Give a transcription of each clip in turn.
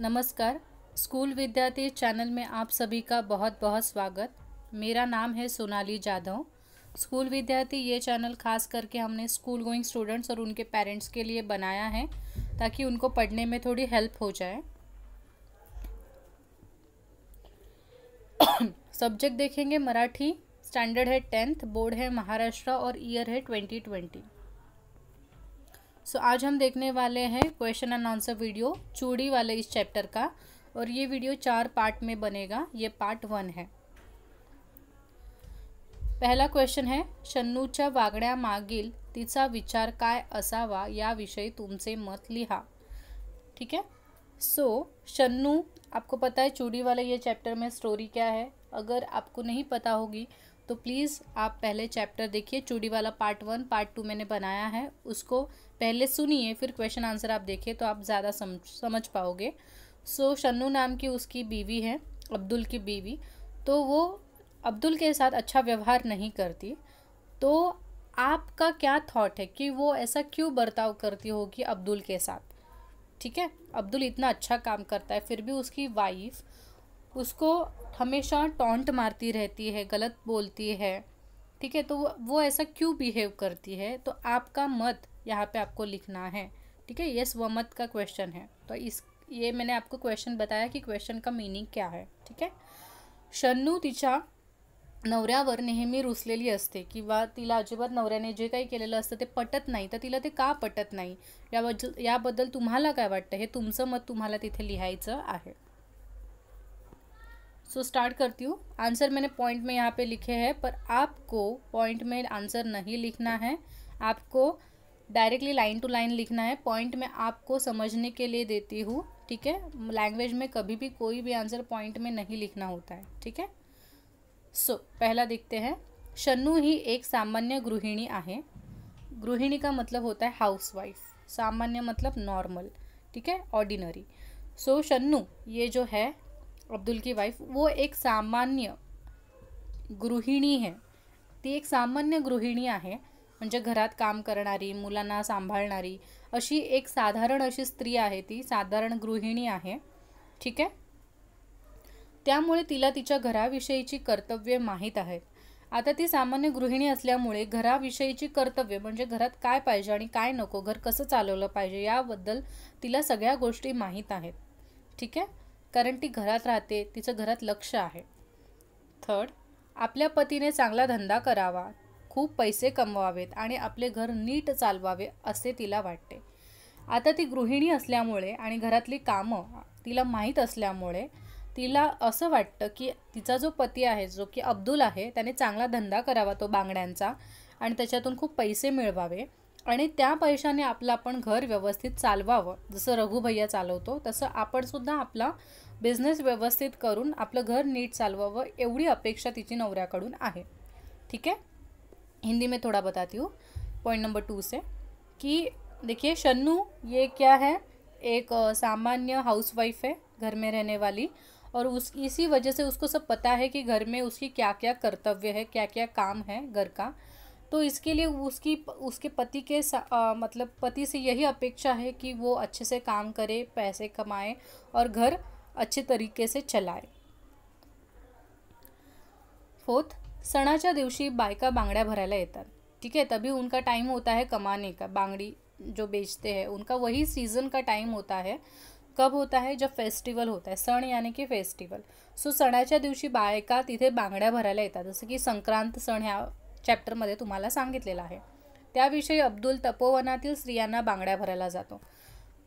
नमस्कार स्कूल विद्यार्थी चैनल में आप सभी का बहुत बहुत स्वागत मेरा नाम है सोनाली जाधव स्कूल विद्यार्थी ये चैनल खास करके हमने स्कूल गोइंग स्टूडेंट्स और उनके पेरेंट्स के लिए बनाया है ताकि उनको पढ़ने में थोड़ी हेल्प हो जाए सब्जेक्ट देखेंगे मराठी स्टैंडर्ड है टेंथ बोर्ड है महाराष्ट्र और ईयर है ट्वेंटी ट्वेंटी सो so, आज हम देखने वाले हैं क्वेश्चन एंड आंसर वीडियो चूड़ी वाले इस चैप्टर का और ये वीडियो चार पार्ट में बनेगा ये पार्ट वन है पहला क्वेश्चन है शन्नू वागड़ा मागिल तिचा विचार काय असावा या विषय तुमसे मत लिहा ठीक है सो so, शन्नू आपको पता है चूड़ी वाले ये चैप्टर में स्टोरी क्या है अगर आपको नहीं पता होगी तो प्लीज़ आप पहले चैप्टर देखिए चूड़ी वाला पार्ट वन पार्ट टू मैंने बनाया है उसको पहले सुनिए फिर क्वेश्चन आंसर आप देखिए तो आप ज़्यादा समझ समझ पाओगे सो so, शन्नू नाम की उसकी बीवी है अब्दुल की बीवी तो वो अब्दुल के साथ अच्छा व्यवहार नहीं करती तो आपका क्या थाट है कि वो ऐसा क्यों बर्ताव करती होगी अब्दुल के साथ ठीक है अब्दुल इतना अच्छा काम करता है फिर भी उसकी वाइफ उसको हमेशा टॉन्ट मारती रहती है गलत बोलती है ठीक है तो वो वो ऐसा क्यों बिहेव करती है तो आपका मत यहाँ पे आपको लिखना है ठीक है यस व मत का क्वेश्चन है तो इस ये मैंने आपको क्वेश्चन बताया कि क्वेश्चन का मीनिंग क्या है ठीक है शन्नू तिच्या नवऱ्यावर नेहमी रुसलेली असते किंवा तिला अजिबात नवऱ्याने जे काही केलेलं असतं ते पटत नाही तर तिला ते का पटत नाही याबद्दल याबद्दल तुम्हाला काय वाटतं हे तुमचं मत तुम्हाला तिथे लिहायचं आहे सो स्टार्ट करती हूँ आंसर मैंने पॉइंट में यहाँ पे लिखे हैं पर आपको पॉइंट में आंसर नहीं लिखना है आपको डायरेक्टली लाइन टू लाइन लिखना है पॉइंट में आपको समझने के लिए देती हूँ ठीक है लैंग्वेज में कभी भी कोई भी आंसर पॉइंट में नहीं लिखना होता है ठीक है सो पहला देखते हैं शन्नू ही एक सामान्य गृहिणी आहे गृहिणी का मतलब होता है हाउसवाइफ सामान्य मतलब नॉर्मल ठीक है ऑर्डिनरी सो so, शन्नू ये जो है अब्दुल की वाइफ वो एक सामान्य गृहिणी है ती एक सामान्य गृहिणी आहे म्हणजे घरात काम करणारी मुलांना सांभाळणारी अशी एक साधारण अशी स्त्री आहे ती साधारण गृहिणी आहे ठीक आहे त्यामुळे तिला तिच्या घराविषयीची कर्तव्य माहीत आहेत आता ती सामान्य गृहिणी असल्यामुळे घराविषयीची कर्तव्य म्हणजे घरात काय पाहिजे आणि काय नको घर कसं चालवलं पाहिजे याबद्दल तिला सगळ्या गोष्टी माहीत आहेत ठीक आहे कारण ती घरात राहते तिचं घरात लक्ष आहे थर्ड आपल्या पतीने चांगला धंदा करावा खूप पैसे कमवावेत आणि आपले घर नीट चालवावे असे तिला वाटते आता ती गृहिणी असल्यामुळे आणि घरातली कामं तिला माहीत असल्यामुळे तिला असं वाटतं की तिचा जो पती आहे जो की अब्दुल आहे त्याने चांगला धंदा करावा तो बांगड्यांचा आणि त्याच्यातून खूप पैसे मिळवावे आणि त्या पैशाने आपलं आपण घर व्यवस्थित चालवावं जसं रघुभैया चालवतो तसं आपणसुद्धा आपला बिझनेस व्यवस्थित करून आपलं घर नीट चालवावं एवढी अपेक्षा तिची नवऱ्याकडून आहे ठीक है हिंदी में थोड़ा बताती हूँ पॉइंट नंबर टू से कि देखिए शन्नू ये क्या है एक सामान्य हाउसवाइफ है घर में रहने वाली और उस इसी वजह से उसको सब पता है कि घर में उसकी क्या क्या कर्तव्य है क्या क्या काम है घर का तो इसके लिए उसकी उसके पति के आ, मतलब पति से यही अपेक्षा है कि वो अच्छे से काम करे पैसे कमाए और घर अच्छे तरीके से चलाए फोर्थ सणाच्या दिवशी बायका बांगड्या भरायला येतात ठीक है तभी उनका टाइम होता है कमाने का बांगड़ी जो बेचते हैं उनका वही सीज़न का टाइम होता है कब होता है जब फेस्टिवल होता है सण यानी कि फेस्टिवल सो सणाच्या दिवशी बायका तिथे बांगड्या भरायला येतात जसं की संक्रांत सण ह्या चॅप्टरमध्ये तुम्हाला सांगितलेलं आहे त्याविषयी अब्दुल तपोवनातील स्त्रियांना बांगड्या भरायला जातो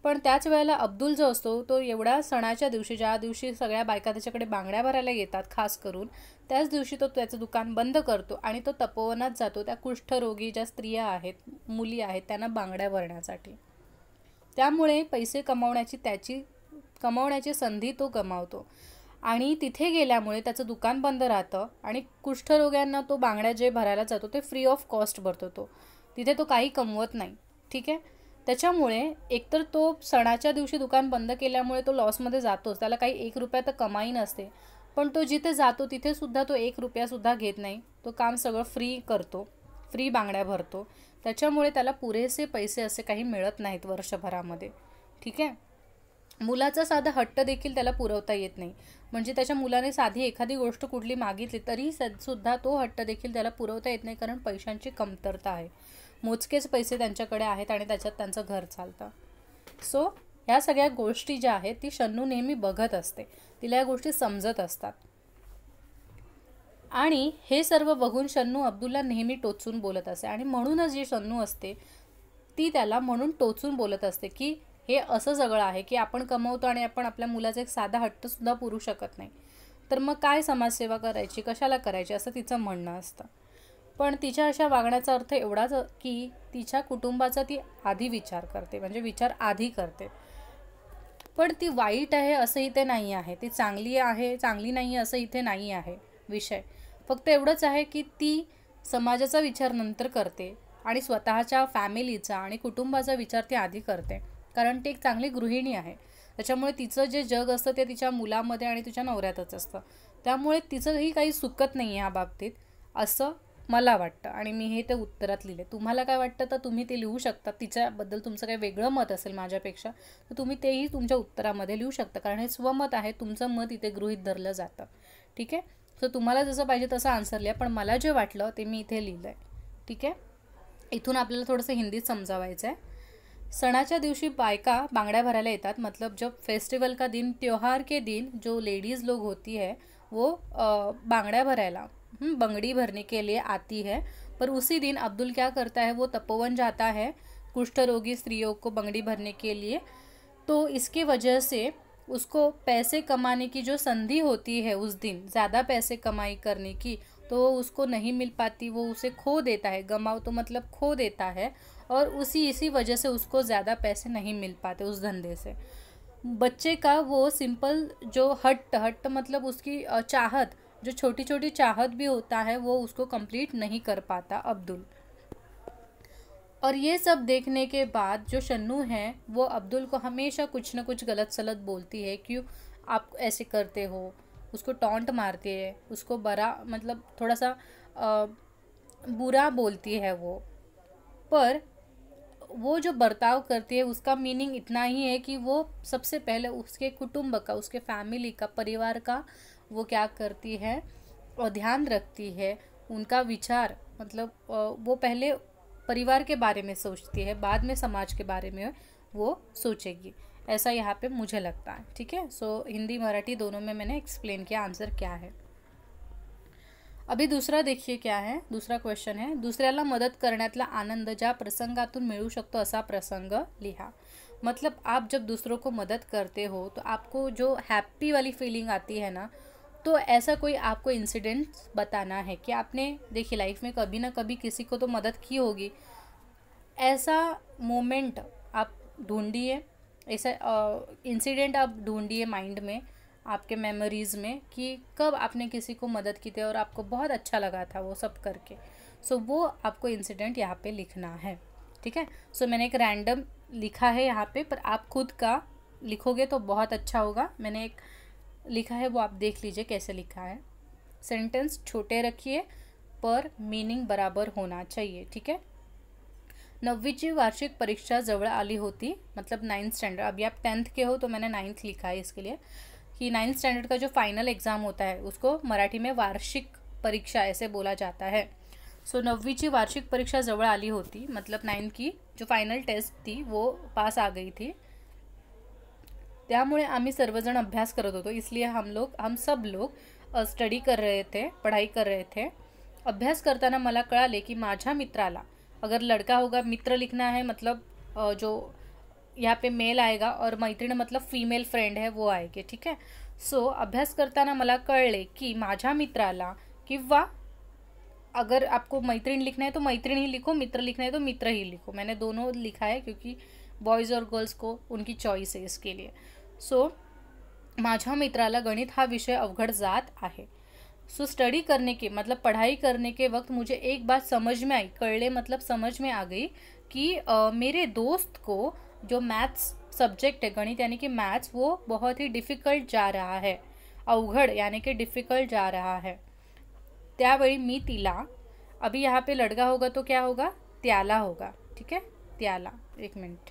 पण त्याच वेळेला अब्दुल जो असतो तो एवढा सणाच्या दिवशी ज्या दिवशी सगळ्या बायका त्याच्याकडे बांगड्या भरायला येतात खास करून त्याच दिवशी तो त्याचं दुकान बंद करतो आणि तो तपोवनात जातो त्या कुष्ठरोगी ज्या स्त्रिया आहेत मुली आहेत त्यांना बांगड्या भरण्यासाठी त्यामुळे पैसे कमावण्याची त्याची कमावण्याची संधी तो गमावतो आणि तिथे गेल्यामुळे त्याचं दुकान बंद राहतं आणि कुष्ठरोग्यांना तो बांगड्या जे भरायला जातो ते फ्री ऑफ कॉस्ट भरतो तो तिथे तो काही कमवत नाही ठीक आहे त्याच्यामुळे एकतर तो सणाच्या दिवशी दुकान बंद केल्यामुळे तो लॉसमध्ये जातोच त्याला काही एक रुपया तर कमाई नसते पण तो जिथे जातो तिथेसुद्धा तो एक रुपयासुद्धा घेत नाही तो काम सगळं फ्री करतो फ्री बांगड्या भरतो त्याच्यामुळे त्याला पुरेसे पैसे असे काही मिळत नाहीत वर्षभरामध्ये ठीक आहे मुलाचा साधा हट्ट देखील त्याला पुरवता येत नाही म्हणजे त्याच्या मुलाने साधी एखादी गोष्ट कुठली मागितली तरी सुद्धा तो हट्ट देखील त्याला पुरवता येत नाही कारण पैशांची कमतरता आहे मोजकेच पैसे त्यांच्याकडे आहेत आणि त्याच्यात त्यांचं घर चालतं सो ह्या सगळ्या गोष्टी ज्या आहेत ती शन्नू नेहमी बघत असते तिला या गोष्टी समजत असतात आणि हे सर्व बघून शन्नू अब्दुलला नेहमी टोचून बोलत असते आणि म्हणूनच जी शन्नू असते ती त्याला म्हणून टोचून बोलत असते की हे असं सगळं आहे की आपण कमवतो आणि आपण आपल्या मुलाचा एक साधा हट्टसुद्धा पुरू शकत नाही तर मग काय समाजसेवा करायची कशाला करायची असं तिचं म्हणणं असतं पण तिच्या अशा वागण्याचा अर्थ एवढाच की तिच्या कुटुंबाचा ती आधी विचार करते म्हणजे विचार आधी करते पण ती वाईट आहे असं इथे नाही आहे ती चांगली आहे चांगली नाही आहे असं इथे नाही आहे विषय फक्त एवढंच आहे की ती समाजाचा विचार नंतर करते आणि स्वतःच्या फॅमिलीचा आणि कुटुंबाचा विचार ती आधी करते कारण ती एक चांगली गृहिणी आहे त्याच्यामुळे तिचं जे जग असतं ते तिच्या मुलामध्ये आणि तिच्या नवऱ्यातच असतं त्यामुळे तिचंही काही सुकत नाही आहे बाबतीत असं मला वाटतं आणि मी हे ते उत्तरात लिहिले तुम्हाला काय वाटतं तर तुम्ही ते लिहू शकता तिच्याबद्दल तुमचं काही वेगळं मत असेल माझ्यापेक्षा तर तुम्ही तेही तुमच्या उत्तरामध्ये लिहू शकता कारण हे स्वमत आहे तुमचं मत इथे गृहीत धरलं जातं ठीक आहे सो तुम्हाला जसं पाहिजे तसं आन्सर लिहा पण मला जे वाटलं ते मी इथे लिहिलं आहे ठीक आहे इथून आपल्याला थोडंसं हिंदीत समजावायचं आहे सणाच्या दिवशी बायका बांगड़ा भराला येतात मतलब जब फेस्टिवल का दिन त्यौहार के दिन जो लेडीज़ लोग होती है वो बांगड़ा भराला हम्म, बंगड़ी भरने के लिए आती है पर उसी दिन अब्दुल क्या करता है वो तपोवन जाता है कुष्ठ रोगी स्त्रियों को बंगड़ी भरने के लिए तो इसकी वजह से उसको पैसे कमाने की जो संधि होती है उस दिन ज़्यादा पैसे कमाई करने की तो उसको नहीं मिल पाती वो उसे खो देता है गमाओ तो मतलब खो देता है और उसी इसी वजह से उसको ज़्यादा पैसे नहीं मिल पाते उस धंधे से बच्चे का वो सिंपल जो हट हट मतलब उसकी चाहत जो छोटी छोटी चाहत भी होता है वो उसको कंप्लीट नहीं कर पाता अब्दुल और ये सब देखने के बाद जो शन्नू है वो अब्दुल को हमेशा कुछ ना कुछ गलत सलत बोलती है क्यों आप ऐसे करते हो उसको टॉन्ट मारती है उसको बड़ा मतलब थोड़ा सा आ, बुरा बोलती है वो पर वो जो बर्ताव करती है उसका मीनिंग इतना ही है कि वो सबसे पहले उसके कुटुंब का उसके फैमिली का परिवार का वो क्या करती है और ध्यान रखती है उनका विचार मतलब वो पहले परिवार के बारे में सोचती है बाद में समाज के बारे में वो सोचेगी ऐसा यहाँ पे मुझे लगता है ठीक है सो हिंदी मराठी दोनों में मैंने एक्सप्लेन किया आंसर क्या है अभी दूसरा देखिए क्या है दूसरा क्वेश्चन है दुसऱ्याला मदद करण्यातला आनंद ज्या प्रसंगातून मिळू शकतो असा प्रसंग लिहा मतलब आप जब दूसरों को मदद करते हो तो आपको जो हैप्पी वाली फीलिंग आती है ना तो ऐसा कोई आपको इंसिडेंट बताना है कि आपने देखिए लाइफ में कभी ना कभी किसी को तो मदद की होगी ऐसा मोमेंट आप ढूंढिए ऐसा इंसिडेंट आप ढूंढिए माइंड में आपके मेमोरीज़ में कि कब आपने किसी को मदद की थी और आपको बहुत अच्छा लगा था वो सब करके सो so, वो आपको इंसिडेंट यहाँ पे लिखना है ठीक है सो मैंने एक रैंडम लिखा है यहाँ पे पर आप खुद का लिखोगे तो बहुत अच्छा होगा मैंने एक लिखा है वो आप देख लीजिए कैसे लिखा है सेंटेंस छोटे रखिए पर मीनिंग बराबर होना चाहिए ठीक है जी वार्षिक परीक्षा जवर आली होती मतलब नाइन्थ स्टैंडर्ड अभी आप टेंथ के हो तो मैंने नाइन्थ लिखा है इसके लिए कि नाइन्थ स्टैंडर्ड का जो फाइनल एग्ज़ाम होता है उसको मराठी में वार्षिक परीक्षा ऐसे बोला जाता है सो so, नववीची वार्षिक परीक्षा जवर आली होती मतलब नाइन्थ की जो फाइनल टेस्ट थी वो पास आ गई थी त्यामुळे आम्ही सर्वजण अभ्यास करत होतो इसलिए हम लोग हम सब लोग स्टडी कर रहे थे पढ़ाई कर रहे थे अभ्यास करताना मला कळाले की माझ्या मित्राला अगर लड़का होगा मित्र लिखना है मतलब जो यहाँ पे मेल आएगा और मैत्रिण मतलब फीमेल फ्रेंड है वो आएगी ठीक है सो अभ्यास करताना मला ले कि माझा मित्राला किंवा अगर आपको मैत्रिणी लिखना है तो मैत्रिण ही लिखो मित्र लिखना है तो मित्र ही लिखो मैंने दोनों लिखा है क्योंकि बॉयज़ और गर्ल्स को उनकी चॉइस है इसके लिए सो so, माझ्या मित्राला गणित हा विषय अवघड जात आहे सो so, स्टडी करने के मतलब पढ़ाई करने के वक्त मुझे एक बात समझ में आई कड़ले मतलब समझ में आ गई कि आ, मेरे दोस्त को जो मैथ्स सब्जेक्ट है गणित यानी कि मैथ्स वो बहुत ही डिफिकल्ट जा रहा है अवघड यानी कि डिफिकल्ट जा रहा है त्यावेळी मी तिला अभी यहाँ पे लड़का होगा तो क्या होगा त्याला होगा ठीक है त्याला एक मिनट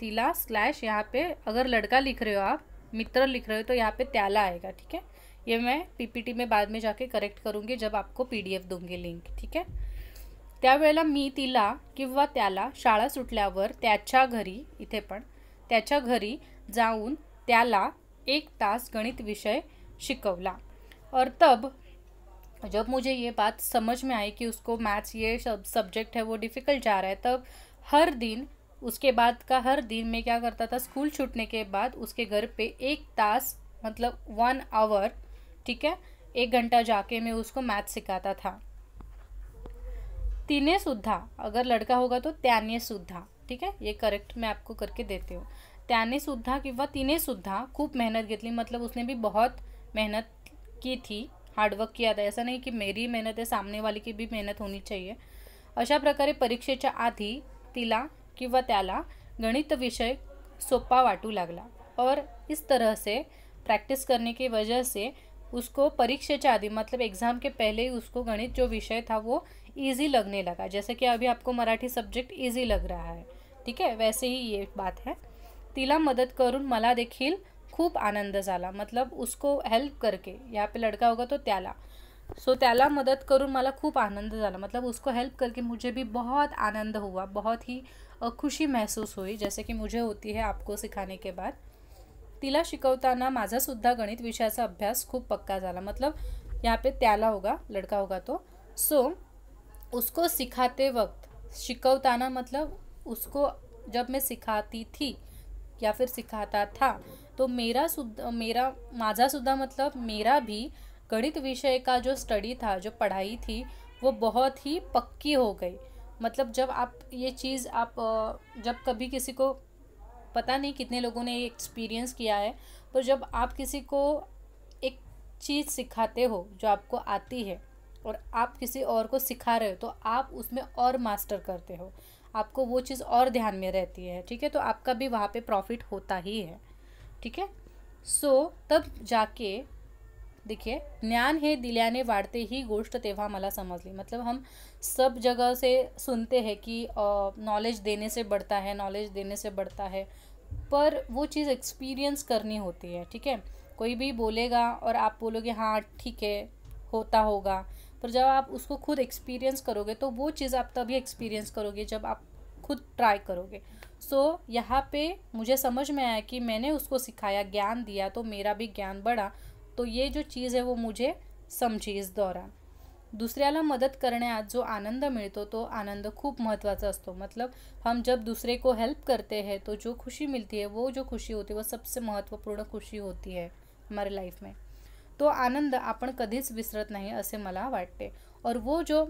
तिला स्लैश यहाँ पे अगर लड़का लिख रहे हो आप मित्र लिख रहे हो तो यहाँ पे त्याला आएगा ठीक है ये मैं पीपीटी में बाद में जाके करेक्ट करूँगी जब आपको पीडीएफ दूंगी लिंक ठीक है त्यावेळेला मी तिला किंवा त्याला शाळा सुटल्यावर त्याच्या घरी इथे पण त्याच्या घरी जाऊन त्याला एक तास गणित विषय शिकवला और तब जब मुझे ये बात समझ में आई कि उसको मैथ्स ये सब सब्जेक्ट है वो डिफ़िकल्ट जा रहा है तब हर दिन उसके बाद का हर दिन मैं क्या करता था स्कूल छूटने के बाद उसके घर पे एक तास मतलब वन आवर ठीक है एक घंटा जाके मैं उसको मैथ सिखाता था तिने सुद्धा अगर लड़का होगा तो त्याने सुधा ठीक है ये करेक्ट मैं आपको करके देती हूँ त्याने सुधा कि वह तिने सुधा खूब मेहनत घेतली मतलब उसने भी बहुत मेहनत की थी हार्डवर्क किया था ऐसा नहीं कि मेरी मेहनत है सामने वाले की भी मेहनत होनी चाहिए अशा प्रकारे परीक्षे आधी तिला कि त्याला गणित विषय सोपा वाटू लगला और इस तरह से प्रैक्टिस करने की वजह से उसको परीक्षा के मतलब एग्ज़ाम के पहले ही उसको गणित जो विषय था वो ईजी लगने लगा जैसे कि अभी आपको मराठी सब्जेक्ट ईजी लग रहा है ठीक है वैसे ही ये बात है तिला मदद करून मला देखील खूप आनंद झाला मतलब उसको हेल्प करके यहाँ पे लड़का होगा तो त्याला सो so, त्याला मदद करून मला खूप आनंद झाला मतलब उसको हेल्प करके मुझे भी बहुत आनंद हुआ बहुत ही खुशी महसूस हुई जैसे कि मुझे होती है आपको सिखाने के बाद तिला शिकवताना माझासुद्धा गणित विषयाचा अभ्यास खूप पक्का झाला मतलब यहाँ पे त्याला होगा लड़का होगा तो सो so, उसको सिखाते वक्त शिकवताना मतलब उसको जब मैं सिखाती थी या फिर सिखाता था तो मेरा सुद्धा मेरा माजा सुधा मतलब मेरा भी गणित विषय का जो स्टडी था जो पढ़ाई थी वो बहुत ही पक्की हो गई मतलब जब आप ये चीज़ आप जब कभी किसी को पता नहीं कितने लोगों ने ये एक्सपीरियंस किया है पर तो जब आप किसी को एक चीज़ सिखाते हो जो आपको आती है और आप किसी और को सिखा रहे हो तो आप उसमें और मास्टर करते हो आपको वो चीज़ और ध्यान में रहती है ठीक है तो आपका भी वहाँ पे प्रॉफिट होता ही है ठीक है सो तब जाके देखिए ज्ञान है दिल्याने वाड़ते ही गोष्ट माला मला ली मतलब हम सब जगह से सुनते हैं कि नॉलेज देने से बढ़ता है नॉलेज देने से बढ़ता है पर वो चीज़ एक्सपीरियंस करनी होती है ठीक है कोई भी बोलेगा और आप बोलोगे हाँ ठीक है होता होगा पर जब आप उसको खुद एक्सपीरियंस करोगे तो वो चीज़ आप तभी एक्सपीरियंस करोगे जब आप खुद ट्राई करोगे सो so, यहाँ पे मुझे समझ में आया कि मैंने उसको सिखाया ज्ञान दिया तो मेरा भी ज्ञान बढ़ा तो ये जो चीज़ है वो मुझे समझी इस दौरान दुसऱ्याला करने करण्यात जो आनंद मिळतो तो आनंद खूप महत्त्वाचा असतो मतलब हम जब दूसरे को हेल्प करते हैं तो जो खुशी मिलती है वो जो खुशी होती है वो सबसे महत्वपूर्ण खुशी होती है हमारे लाइफ में तो आनंद आपण कधीच विसरत नाही असे मला वाटते और वो जो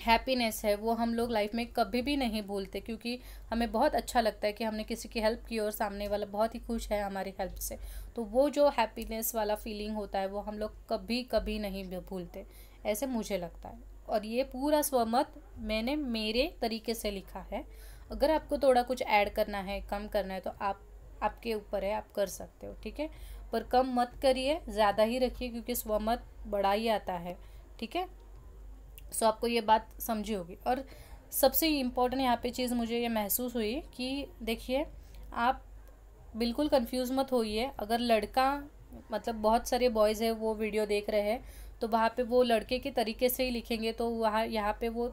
हैप्पीनेस है वो हम लोग लाइफ में कभी भी नहीं भूलते क्योंकि हमें बहुत अच्छा लगता है कि हमने किसी की हेल्प की और सामने वाला बहुत ही खुश है हमारी हेल्प से तो वो जो हैप्पीनेस वाला फीलिंग होता है वो हम लोग कभी कभी नहीं भूलते ऐसे मुझे लगता है और ये पूरा स्वमत मैंने मेरे तरीके से लिखा है अगर आपको थोड़ा कुछ ऐड करना है कम करना है तो आप आपके ऊपर है आप कर सकते हो ठीक है पर कम मत करिए ज़्यादा ही रखिए क्योंकि स्वमत बड़ा ही आता है ठीक है सो आपको ये बात समझी होगी और सबसे इम्पोर्टेंट यहाँ पे चीज़ मुझे ये महसूस हुई कि देखिए आप बिल्कुल कंफ्यूज मत होइए अगर लड़का मतलब बहुत सारे बॉयज़ है वो वीडियो देख रहे हैं तो वहाँ पे वो लड़के के तरीके से ही लिखेंगे तो वहाँ यहाँ पे वो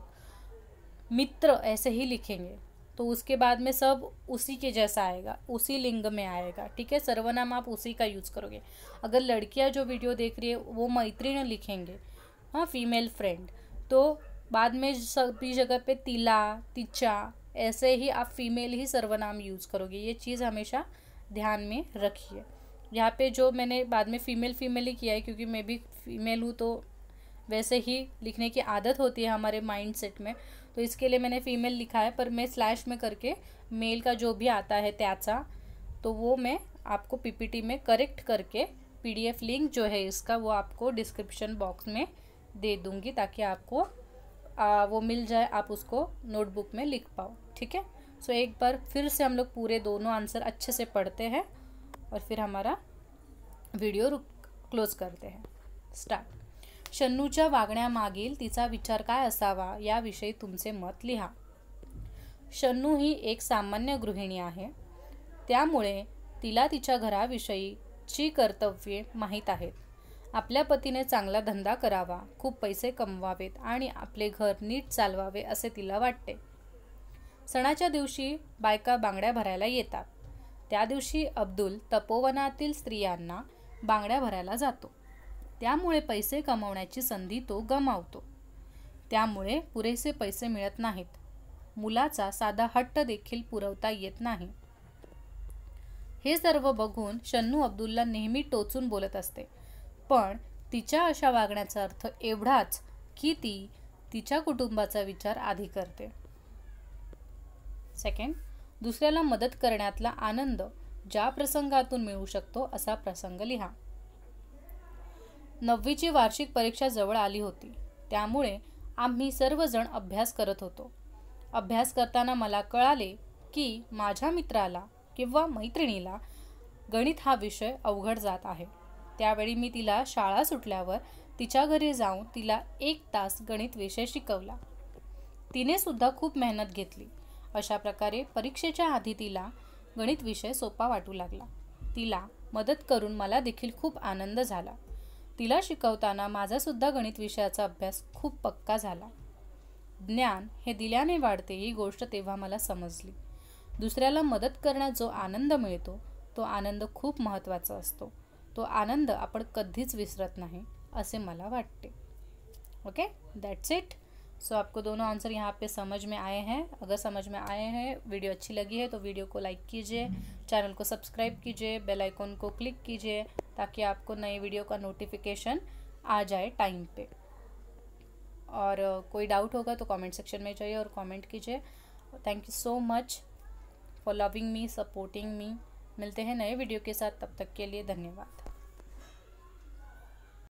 मित्र ऐसे ही लिखेंगे तो उसके बाद में सब उसी के जैसा आएगा उसी लिंग में आएगा ठीक है सर्वनाम आप उसी का यूज़ करोगे अगर लड़कियाँ जो वीडियो देख रही है वो मैत्रीण लिखेंगे हाँ फीमेल फ्रेंड तो बाद में सभी जगह पे तिला तिचा ऐसे ही आप फीमेल ही सर्वनाम यूज़ करोगे ये चीज़ हमेशा ध्यान में रखिए यहाँ पे जो मैंने बाद में फ़ीमेल फ़ीमेल ही किया है क्योंकि मैं भी फीमेल हूँ तो वैसे ही लिखने की आदत होती है हमारे माइंड सेट में तो इसके लिए मैंने फ़ीमेल लिखा है पर मैं स्लैश में करके मेल का जो भी आता है त्याचा तो वो मैं आपको पीपीटी में करेक्ट करके पीडीएफ लिंक जो है इसका वो आपको डिस्क्रिप्शन बॉक्स में दे दूँगी ताकि आपको आ, वो मिल जाए आप उसको नोटबुक में लिख पाओ ठीक है सो एक बार फिर से हम लोग पूरे दोनों आंसर अच्छे से पढ़ते हैं और फिर हमारा वीडियो रुक क्लोज़ करते हैं स्टार्ट शन्नूच्या वागण्यामागील तिचा विचार काय असावा याविषयी तुमचे मत लिहा शन्नू ही एक सामान्य गृहिणी आहे त्यामुळे तिला तिच्या घराविषयीची कर्तव्ये माहीत आहेत आपल्या पतीने चांगला धंदा करावा खूप पैसे कमवावेत आणि आपले घर नीट चालवावे असे तिला वाटते सणाच्या दिवशी बायका बांगड्या भरायला येतात त्या दिवशी अब्दुल तपोवनातील स्त्रियांना बांगड्या भरायला जातो त्यामुळे पैसे कमवण्याची संधी तो गमावतो त्यामुळे पुरेसे पैसे मिळत नाहीत मुलाचा साधा हट्ट देखील पुरवता येत नाही हे सर्व बघून शन्नू अब्दुल्ला नेहमी टोचून बोलत असते पण तिच्या अशा वागण्याचा अर्थ एवढाच की ती तिच्या कुटुंबाचा विचार आधी करते सेकंड दुसऱ्याला मदत करण्यातला आनंद ज्या प्रसंगातून मिळू शकतो असा प्रसंग लिहा नववीची वार्षिक परीक्षा जवळ आली होती त्यामुळे आम्ही सर्वजण अभ्यास करत होतो अभ्यास करताना मला कळाले की माझ्या मित्राला किंवा मैत्रिणीला गणित हा विषय अवघड जात आहे त्यावेळी मी तिला शाळा सुटल्यावर तिच्या घरी जाऊन तिला एक तास गणित विषय शिकवला तिने सुद्धा खूप मेहनत घेतली अशा प्रकारे परीक्षेच्या आधी तिला गणित विषय सोपा वाटू लागला तिला मदत करून मला देखील खूप आनंद झाला तिला शिकवताना माझासुद्धा गणित विषयाचा अभ्यास खूप पक्का झाला ज्ञान हे दिल्याने वाढते ही गोष्ट तेव्हा मला समजली दुसऱ्याला मदत करण्यात जो आनंद मिळतो तो आनंद खूप महत्त्वाचा असतो तो आनंद आपण कधीच विसरत नाही असे मला वाटते ओके दॅट्स इट सो आपको दोनों आंसर यहाँ पे समझ में आए हैं अगर समझ में आए हैं वीडियो अच्छी लगी है तो वीडियो को लाइक कीजिए चैनल को सब्सक्राइब कीजिए बेल आइकॉन को क्लिक कीजिए ताकि आपको नए वीडियो का नोटिफिकेशन आ जाए टाइम पे और कोई डाउट होगा तो कमेंट सेक्शन में जाइए और कमेंट कीजिए thank you so much for loving me supporting me मिलते हैं नए वीडियो के साथ तब तक के लिए धन्यवाद